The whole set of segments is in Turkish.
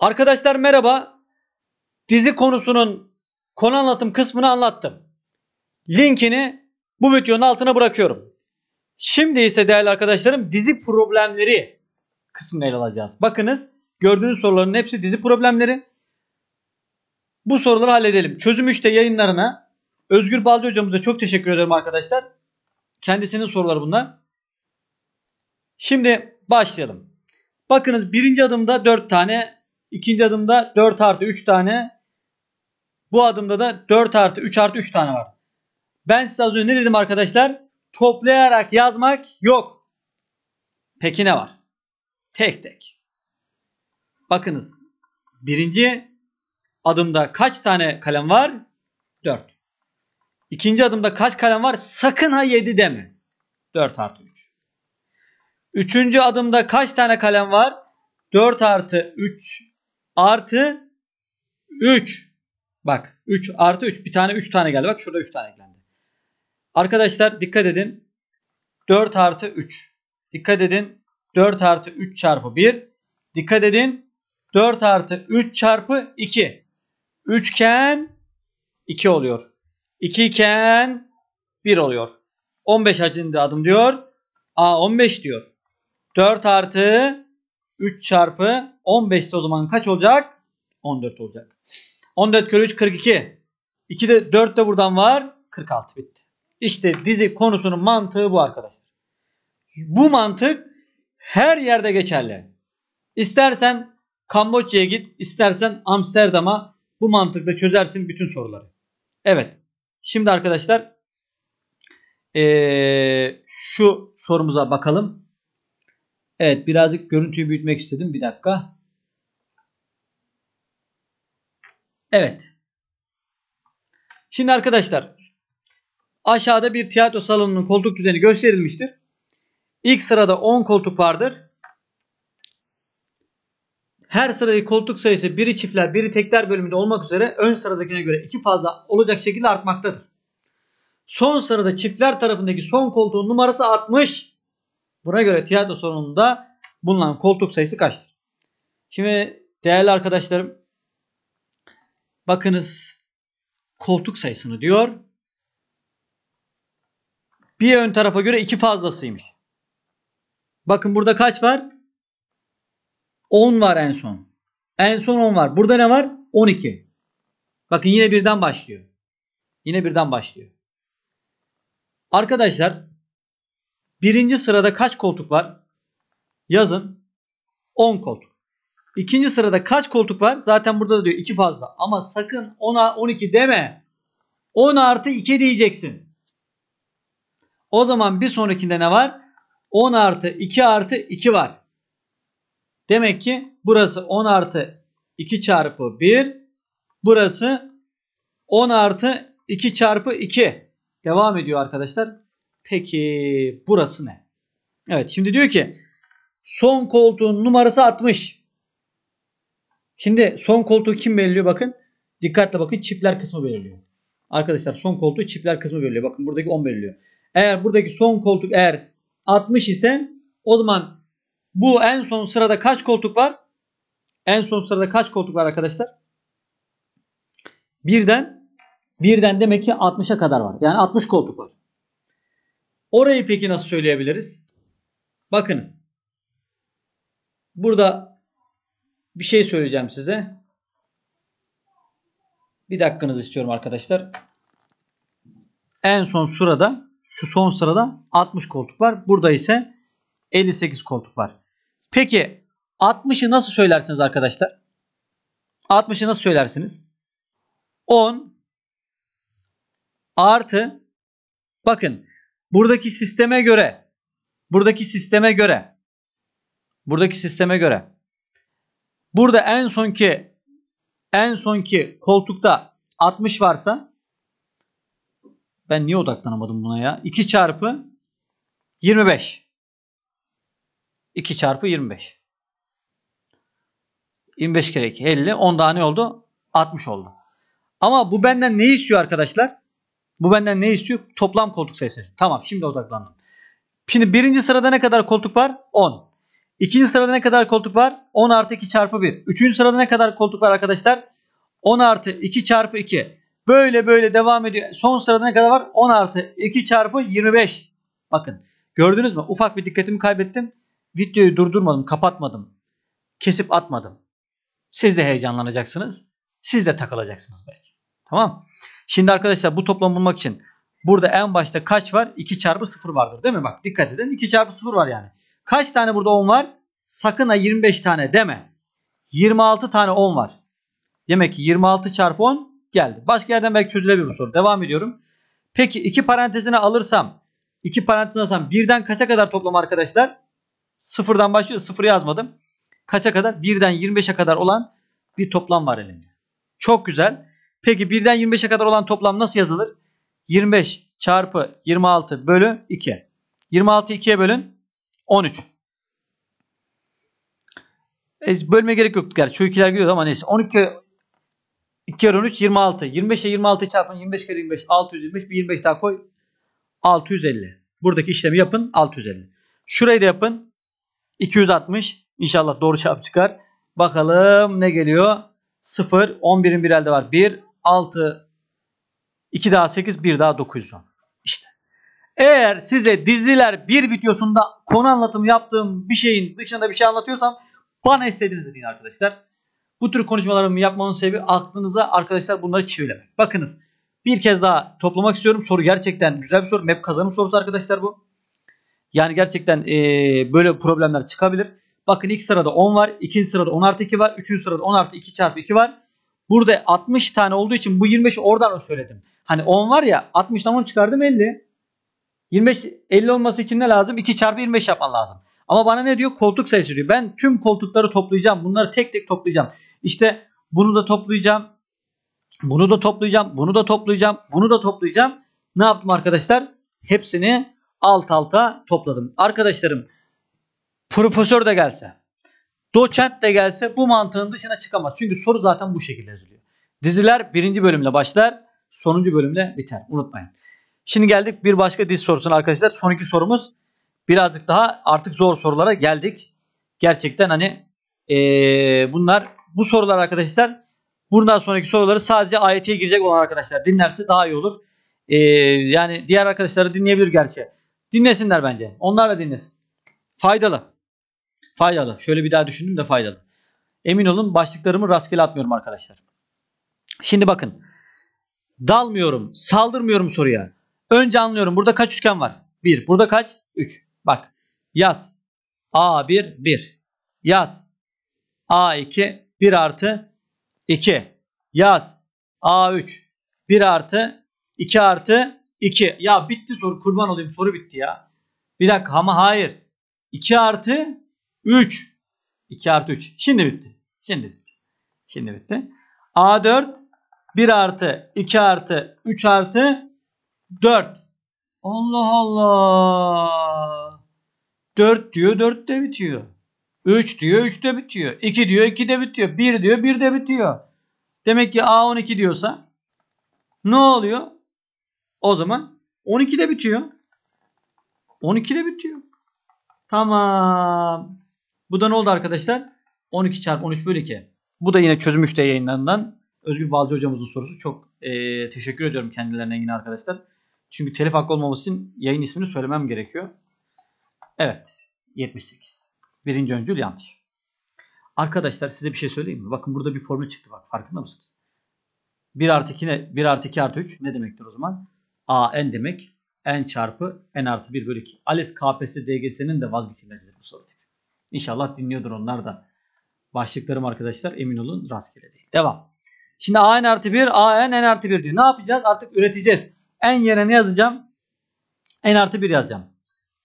Arkadaşlar merhaba. Dizi konusunun konu anlatım kısmını anlattım. Linkini bu videonun altına bırakıyorum. Şimdi ise değerli arkadaşlarım dizi problemleri kısmını ele alacağız. Bakınız gördüğünüz soruların hepsi dizi problemleri. Bu soruları halledelim. Çözüm 3'te yayınlarına Özgür Balcı hocamıza çok teşekkür ederim arkadaşlar. Kendisinin soruları bunlar. Şimdi başlayalım. Bakınız birinci adımda 4 tane İkinci adımda 4 artı 3 tane. Bu adımda da 4 artı 3 artı 3 tane var. Ben size az önce ne dedim arkadaşlar? Toplayarak yazmak yok. Peki ne var? Tek tek. Bakınız. Birinci adımda kaç tane kalem var? 4. İkinci adımda kaç kalem var? Sakın ha 7 deme. 4 artı 3. Üçüncü adımda kaç tane kalem var? 4 artı 3 artı 3. Bak 3 artı 3 bir tane 3 tane geldi. Bak şurada 3 tane eklendi. Arkadaşlar dikkat edin. 4 artı 3. Dikkat edin. 4 artı 3 çarpı 1. Dikkat edin. 4 artı 3 çarpı 2. Üçgen 2 oluyor. 2 iken 1 oluyor. 15 hacimde adım diyor. A 15 diyor. 4 artı 3 çarpı 15 ise o zaman kaç olacak? 14 olacak. 14 kere 3 42. 2 de 4 de buradan var. 46 bitti. İşte dizi konusunun mantığı bu arkadaşlar. Bu mantık her yerde geçerli. İstersen Kamboçya'ya git, istersen Amsterdam'a bu mantıkla çözersin bütün soruları. Evet. Şimdi arkadaşlar ee, şu sorumuza bakalım. Evet birazcık görüntüyü büyütmek istedim. Bir dakika. Evet. Şimdi arkadaşlar aşağıda bir tiyatro salonunun koltuk düzeni gösterilmiştir. İlk sırada 10 koltuk vardır. Her sıradaki koltuk sayısı biri çiftler biri tekler bölümünde olmak üzere ön sıradakine göre iki fazla olacak şekilde artmaktadır. Son sırada çiftler tarafındaki son koltuğun numarası 60. Buna göre tiyatro sonunda bulunan koltuk sayısı kaçtır? Şimdi değerli arkadaşlarım bakınız koltuk sayısını diyor. Bir ön tarafa göre iki fazlasıymış. Bakın burada kaç var? 10 var en son. En son 10 var. Burada ne var? 12. Bakın yine birden başlıyor. Yine birden başlıyor. Arkadaşlar Birinci sırada kaç koltuk var? Yazın. 10 koltuk. İkinci sırada kaç koltuk var? Zaten burada da diyor 2 fazla. Ama sakın 10'a 12 deme. 10 artı 2 diyeceksin. O zaman bir sonrakinde ne var? 10 artı 2 artı 2 var. Demek ki burası 10 artı 2 çarpı 1. Burası 10 artı 2 çarpı 2. Devam ediyor arkadaşlar. Peki burası ne? Evet şimdi diyor ki son koltuğun numarası 60. Şimdi son koltuğu kim belirliyor bakın. Dikkatle bakın çiftler kısmı belirliyor. Arkadaşlar son koltuğu çiftler kısmı belirliyor. Bakın buradaki 10 belirliyor. Eğer buradaki son koltuk eğer 60 ise o zaman bu en son sırada kaç koltuk var? En son sırada kaç koltuk var arkadaşlar? Birden birden demek ki 60'a kadar var. Yani 60 koltuk var. Orayı peki nasıl söyleyebiliriz? Bakınız. Burada bir şey söyleyeceğim size. Bir dakikanızı istiyorum arkadaşlar. En son sırada şu son sırada 60 koltuk var. Burada ise 58 koltuk var. Peki 60'ı nasıl söylersiniz arkadaşlar? 60'ı nasıl söylersiniz? 10 artı bakın buradaki sisteme göre buradaki sisteme göre buradaki sisteme göre burada en son ki, en son ki koltukta 60 varsa ben niye odaklanamadım buna ya? 2 çarpı 25. 2 çarpı 25. 25 kere 2 50. 10 daha ne oldu? 60 oldu. Ama bu benden ne istiyor arkadaşlar? Bu benden ne istiyor? Toplam koltuk sayısı. Tamam şimdi odaklandım. Şimdi birinci sırada ne kadar koltuk var? 10. İkinci sırada ne kadar koltuk var? 10 artı 2 çarpı 1. Üçüncü sırada ne kadar koltuk var arkadaşlar? 10 artı 2 çarpı 2. Böyle böyle devam ediyor. Son sırada ne kadar var? 10 artı 2 çarpı 25. Bakın gördünüz mü? Ufak bir dikkatimi kaybettim. Videoyu durdurmadım, kapatmadım. Kesip atmadım. Siz de heyecanlanacaksınız. Siz de takılacaksınız belki. Tamam Şimdi arkadaşlar bu toplamı bulmak için burada en başta kaç var? 2 çarpı 0 vardır değil mi? Bak dikkat edin 2 çarpı 0 var yani. Kaç tane burada 10 var? Sakın ha 25 tane deme. 26 tane 10 var. Demek ki 26 çarpı 10 geldi. Başka yerden belki çözülebilir bu soru. Devam ediyorum. Peki iki parantezine alırsam iki parantezine alırsam birden kaça kadar toplam arkadaşlar? Sıfırdan başlıyor. Sıfır yazmadım. Kaça kadar? Birden 25'e kadar olan bir toplam var elimde. Çok güzel. Peki birden 25'e kadar olan toplam nasıl yazılır? 25 çarpı 26 bölü 2. 26 2'ye bölün 13. E, bölme gerek yoktu gerçi. Şu ikiler gidiyordu ama neyse. 12 2 kere 13 26. 25 ile 26 çarpın 25 kere 25 625. Bir 25 daha koy. 650. Buradaki işlemi yapın 650. Şurayı da yapın. 260. İnşallah doğru cevap çıkar. Bakalım ne geliyor? 0. 11'in bir elde var. 1. 6, 2 daha 8, 1 daha 910. İşte. Eğer size diziler bir videosunda konu anlatımı yaptığım bir şeyin dışında bir şey anlatıyorsam bana istediğinizi deyin arkadaşlar. Bu tür konuşmalarımı yapmanın sebebi aklınıza arkadaşlar bunları çivilemek. Bakınız bir kez daha toplamak istiyorum. Soru gerçekten güzel bir soru. Map kazanım sorusu arkadaşlar bu. Yani gerçekten ee, böyle problemler çıkabilir. Bakın ilk sırada 10 var. ikinci sırada 10 artı 2 var. Üçüncü sırada 10 artı 2 çarpı 2 var. Burada 60 tane olduğu için bu 25 oradan söyledim. Hani 10 var ya 60'dan 10 çıkardım 50. 25 50 olması için ne lazım? 2 çarpı 25 yapman lazım. Ama bana ne diyor? Koltuk sayısı diyor. Ben tüm koltukları toplayacağım. Bunları tek tek toplayacağım. İşte bunu da toplayacağım. Bunu da toplayacağım. Bunu da toplayacağım. Bunu da toplayacağım. Ne yaptım arkadaşlar? Hepsini alt alta topladım. Arkadaşlarım profesör de gelse Doçent de gelse bu mantığın dışına çıkamaz. Çünkü soru zaten bu şekilde yazılıyor. Diziler birinci bölümle başlar, sonuncu bölümle biter. Unutmayın. Şimdi geldik bir başka dizi sorusuna arkadaşlar. Son iki sorumuz birazcık daha artık zor sorulara geldik. Gerçekten hani ee, bunlar bu sorular arkadaşlar bundan sonraki soruları sadece AYT'ye girecek olan arkadaşlar dinlerse daha iyi olur. Ee, yani diğer arkadaşları dinleyebilir gerçi. Dinlesinler bence. Onlar da dinlesin. Faydalı. Faydalı. Şöyle bir daha düşündüm de faydalı. Emin olun başlıklarımı rastgele atmıyorum arkadaşlar. Şimdi bakın. Dalmıyorum, saldırmıyorum soruya. Önce anlıyorum. Burada kaç üçgen var? 1. Burada kaç? 3. Bak. Yaz. A1 1. Yaz. A2 1 artı 2. Yaz. A3 1 artı 2 artı 2. Ya bitti soru. Kurban olayım soru bitti ya. Bir dakika ama hayır. 2 artı 3. 2 artı 3. Şimdi bitti. Şimdi bitti. Şimdi bitti. A4 1 artı 2 artı 3 artı 4. Allah Allah. 4 diyor 4 de bitiyor. 3 diyor 3 de bitiyor. 2 diyor 2 de bitiyor. 1 diyor 1 de bitiyor. Demek ki A12 diyorsa ne oluyor? O zaman 12 de bitiyor. 12 de bitiyor. Tamam. Bu da ne oldu arkadaşlar? 12 çarpı 13 bölü 2. Bu da yine çözüm 3'te yayınlanan Özgür Balcı hocamızın sorusu. Çok e, teşekkür ediyorum kendilerine yine arkadaşlar. Çünkü telif hakkı olmaması için yayın ismini söylemem gerekiyor. Evet. 78. Birinci öncül yanlış. Arkadaşlar size bir şey söyleyeyim mi? Bakın burada bir formül çıktı bak. Farkında mısınız? 1 artı 2 ne? 1 artı 2 artı 3 ne demektir o zaman? A n demek. n çarpı n artı 1 bölü 2. ALES KPSS DGS'nin de vazgeçilmesidir bu soru tipi. İnşallah dinliyordur onlar da. Başlıklarım arkadaşlar emin olun rastgele değil. Devam. Şimdi AN artı 1, AN N artı 1 diyor. Ne yapacağız? Artık üreteceğiz. en yerine ne yazacağım? N artı 1 yazacağım.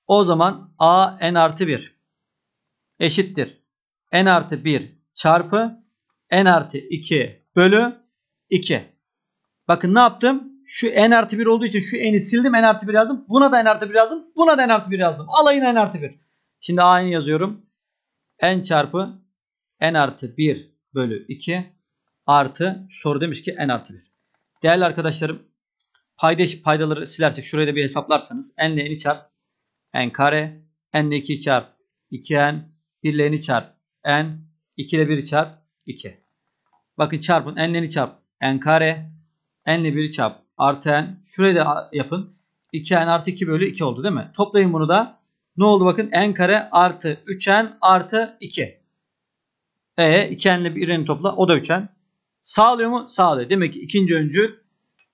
O zaman A N artı 1 eşittir. N artı 1 çarpı N artı 2 bölü 2. Bakın ne yaptım? Şu N artı 1 olduğu için şu N'i sildim. N artı 1 yazdım. Buna da N artı 1 yazdım. Buna da N artı 1 yazdım. Alayın N artı 1. Şimdi A'nı yazıyorum n çarpı n artı 1 bölü 2 artı soru demiş ki n artı 1. Değerli arkadaşlarım payda paydaları silersek şuraya da bir hesaplarsanız n ile n'i çarp n kare n ile 2 çarp 2n 1 ile n'i çarp n 2 ile 1 çarp 2. Bakın çarpın n ile n'i çarp n kare n ile 1 çarp artı n şurayı da yapın 2n artı 2 bölü 2 oldu değil mi? Toplayın bunu da ne oldu bakın n kare artı 3n artı 2. E 2n'le bir n'ini topla o da 3n. Sağlıyor mu? Sağlıyor. Demek ki ikinci öncül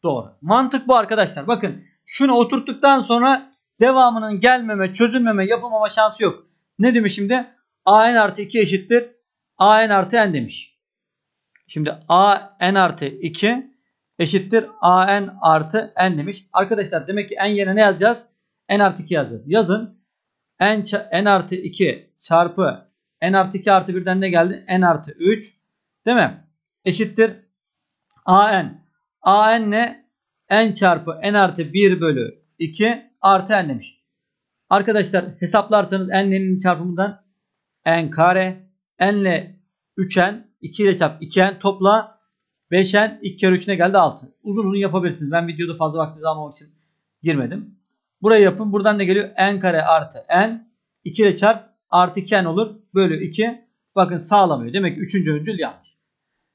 doğru. Mantık bu arkadaşlar. Bakın şunu oturttuktan sonra devamının gelmeme, çözülmeme, yapılmama şansı yok. Ne demiş şimdi? a n artı 2 eşittir. a n artı n demiş. Şimdi a n artı 2 eşittir a n artı n demiş. Arkadaşlar demek ki n yerine ne yazacağız? n artı 2 yazacağız. Yazın n, n artı 2 çarpı n artı 2 artı 1'den ne geldi? n artı 3 değil mi? Eşittir an. an ne? n çarpı n artı 1 bölü 2 artı n demiş. Arkadaşlar hesaplarsanız n'nin çarpımından n kare n ile 3n 2 ile çarp 2n topla 5n 2 kere 3 ne geldi 6. Uzun uzun yapabilirsiniz. Ben videoda fazla vaktinizi almamak için girmedim. Burayı yapın. Buradan ne geliyor? n kare artı n. 2 ile çarp artı 2n olur. Bölü 2. Bakın sağlamıyor. Demek ki 3. öncül yanlış.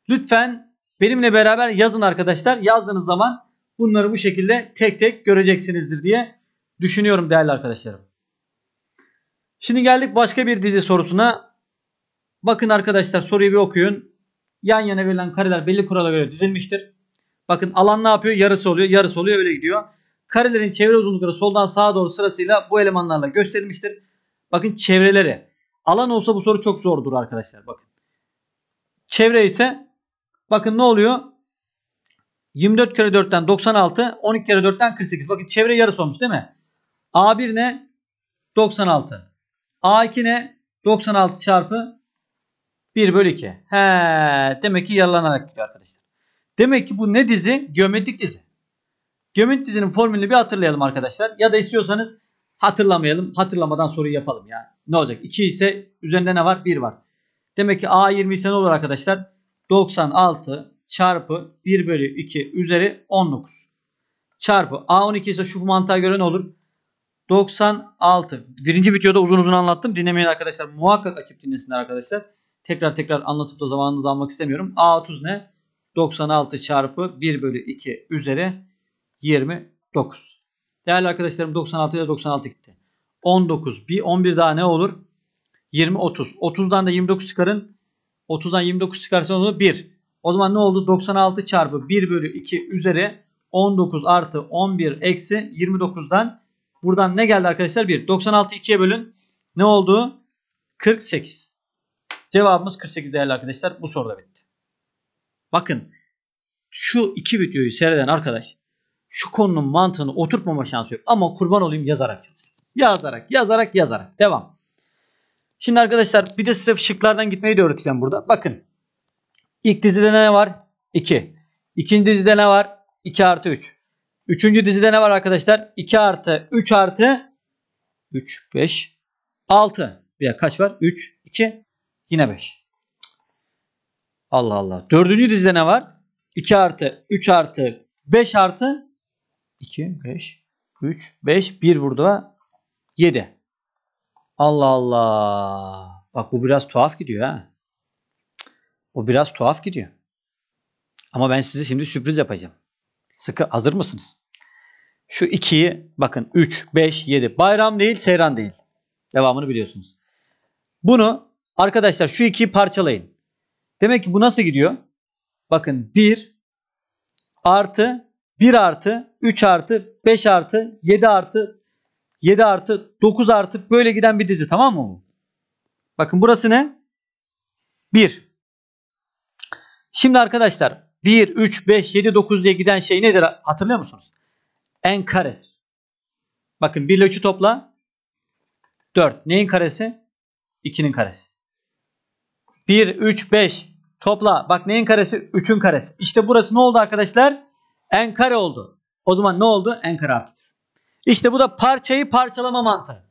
Lütfen benimle beraber yazın arkadaşlar. Yazdığınız zaman bunları bu şekilde tek tek göreceksinizdir diye düşünüyorum değerli arkadaşlarım. Şimdi geldik başka bir dizi sorusuna. Bakın arkadaşlar soruyu bir okuyun. Yan yana verilen kareler belli kurala göre dizilmiştir. Bakın alan ne yapıyor? Yarısı oluyor, yarısı oluyor öyle gidiyor. Karelerin çevre uzunlukları soldan sağa doğru sırasıyla bu elemanlarla gösterilmiştir. Bakın çevreleri. Alan olsa bu soru çok zordur arkadaşlar. Bakın. Çevre ise bakın ne oluyor? 24 kere 4'ten 96, 12 kere 4'ten 48. Bakın çevre yarısı olmuş değil mi? A1 ne? 96. A2 ne? 96 çarpı 1 bölü 2. He, demek ki yarılanarak gidiyor arkadaşlar. Demek ki bu ne dizi? Geometrik dizi. Gömüt dizinin formülünü bir hatırlayalım arkadaşlar. Ya da istiyorsanız hatırlamayalım. Hatırlamadan soruyu yapalım yani Ne olacak? 2 ise üzerinde ne var? 1 var. Demek ki A 20 ise ne olur arkadaşlar? 96 çarpı 1 bölü 2 üzeri 19. Çarpı A 12 ise şu mantığa göre ne olur? 96. Birinci videoda uzun uzun anlattım. Dinlemeyen arkadaşlar muhakkak açıp dinlesinler arkadaşlar. Tekrar tekrar anlatıp da zamanınızı almak istemiyorum. A 30 ne? 96 çarpı 1 bölü 2 üzeri 29. Değerli arkadaşlarım 96 ile 96 gitti. 19 bir 11 daha ne olur? 20 30. 30'dan da 29 çıkarın. 30'dan 29 çıkarsan olur 1. O zaman ne oldu? 96 çarpı 1 bölü 2 üzeri 19 artı 11 eksi 29'dan buradan ne geldi arkadaşlar? 1. 96 2'ye bölün. Ne oldu? 48. Cevabımız 48 değerli arkadaşlar. Bu soruda bitti. Bakın şu iki videoyu seyreden arkadaş şu konunun mantığını oturtmama şansı yok. Ama kurban olayım yazarak Yazarak, yazarak, yazarak. Devam. Şimdi arkadaşlar bir de size şıklardan gitmeyi de öğreteceğim burada. Bakın. İlk dizide ne var? 2. İki. İkinci dizide ne var? 2 artı 3. Üç. Üçüncü dizide ne var arkadaşlar? 2 artı 3 artı 3, 5, 6. Ya kaç var? 3, 2, yine 5. Allah Allah. Dördüncü dizide ne var? 2 artı 3 artı 5 artı 2, 5, 3, 5, 1 burada 7. Allah Allah. Bak bu biraz tuhaf gidiyor ha. Bu biraz tuhaf gidiyor. Ama ben size şimdi sürpriz yapacağım. Sıkı hazır mısınız? Şu 2'yi bakın 3, 5, 7. Bayram değil, seyran değil. Devamını biliyorsunuz. Bunu arkadaşlar şu 2'yi parçalayın. Demek ki bu nasıl gidiyor? Bakın 1 artı 1 artı 3 artı 5 artı 7 artı 7 artı 9 artı böyle giden bir dizi tamam mı bu? Bakın burası ne? 1. Şimdi arkadaşlar 1, 3, 5, 7, 9 diye giden şey nedir hatırlıyor musunuz? En karedir. Bakın 1 ile 3'ü topla. 4. Neyin karesi? 2'nin karesi. 1, 3, 5 topla. Bak neyin karesi? 3'ün karesi. İşte burası ne oldu arkadaşlar? n kare oldu. O zaman ne oldu? n kare İşte bu da parçayı parçalama mantığı.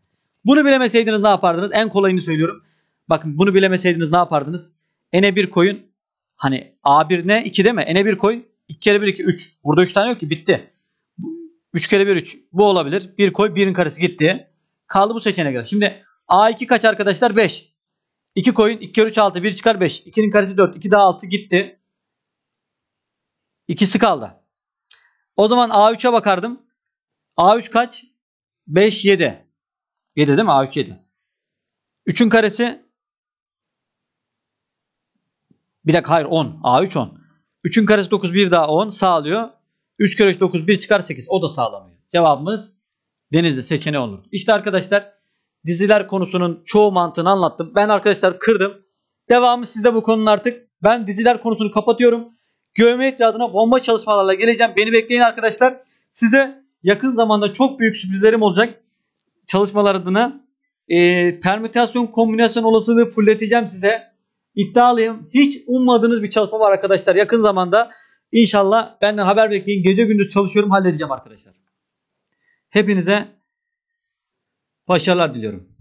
Bunu bilemeseydiniz ne yapardınız? En kolayını söylüyorum. Bakın bunu bilemeseydiniz ne yapardınız? n'e 1 koyun. Hani a1 ne? 2 değil mi? n'e 1 koy. 2 kere 1 2 3. Burada 3 tane yok ki bitti. 3 kere 1 3. Bu olabilir. 1 koy 1'in karesi gitti. Kaldı bu seçeneğe göre. Şimdi a2 kaç arkadaşlar? 5. 2 koyun 2 kere 3 6 1 çıkar 5. 2'nin karesi 4. 2 daha 6 gitti. İkisi kaldı. O zaman A3'e bakardım. A3 kaç? 5, 7. 7 değil mi? A3, 7. 3'ün karesi bir dakika hayır 10. A3 10. 3'ün karesi 9 1 daha 10 sağlıyor. 3 kere 3 9 1 çıkar 8 o da sağlamıyor. Cevabımız Denizli seçeneği olur. İşte arkadaşlar diziler konusunun çoğu mantığını anlattım. Ben arkadaşlar kırdım. Devamı sizde bu konunun artık. Ben diziler konusunu kapatıyorum. Geometri adına bomba çalışmalarla geleceğim. Beni bekleyin arkadaşlar. Size yakın zamanda çok büyük sürprizlerim olacak. Çalışmalar adına e, permütasyon kombinasyon olasılığı fulleteceğim size. İddialıyım. Hiç ummadığınız bir çalışma var arkadaşlar yakın zamanda. İnşallah benden haber bekleyin. Gece gündüz çalışıyorum halledeceğim arkadaşlar. Hepinize başarılar diliyorum.